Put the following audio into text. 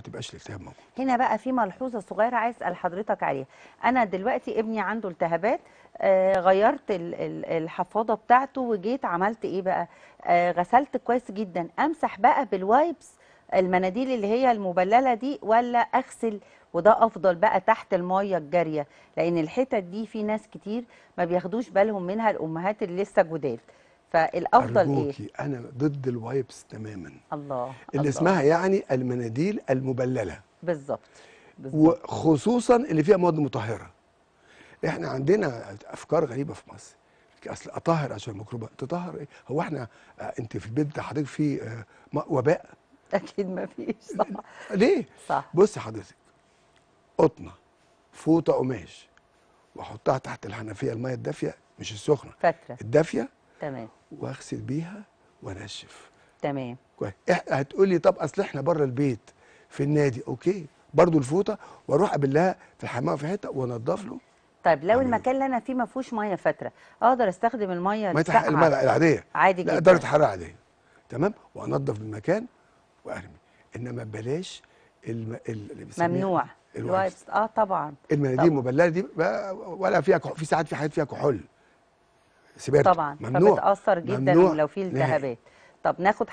ما تبقاش الالتهاب موجود هنا بقى في ملحوظه صغيره عايز اسال حضرتك عليها انا دلوقتي ابني عنده التهابات آه، غيرت الحفاضه بتاعته وجيت عملت ايه بقى آه، غسلت كويس جدا امسح بقى بالوايبس المناديل اللي هي المبلله دي ولا اغسل وده افضل بقى تحت الميه الجاريه لان الحتت دي في ناس كتير ما بياخدوش بالهم منها الامهات اللي لسه جداد فالافضل إيه؟ أرجوكي ايه انا ضد الوايبس تماما الله اللي الله. اسمها يعني المناديل المبلله بالظبط وخصوصا اللي فيها مواد مطهره احنا عندنا افكار غريبه في مصر اصل اطهر عشان الميكروبات تطهر ايه هو احنا آه، انت في البيت ده حضرتك في آه، وباء اكيد ما فيش صح ليه صح بصي حضرتك قطنه فوطه قماش واحطها تحت الحنفيه الميه الدافيه مش السخنه فتره الدافيه تمام واغسل بيها وانشف تمام كويس هتقولي طب اصل احنا بره البيت في النادي اوكي برضو الفوطه واروح ابلها في الحمام في حته وانضف له طيب لو المكان اللي انا فيه ما فيهوش ميه فتره اقدر استخدم الميه ميه الميه العاديه عادي جدا لا درجه حراره عاديه تمام وانضف المكان وارمي انما بلاش الم... بسميها ممنوع الوايبس اه طبعا المناديل المبلله دي ولا فيها كحول. في ساعات في حاجات فيها كحول سباحه طبعا ممنوع فبتاثر جدا ممنوع. لو في التهابات طب ناخد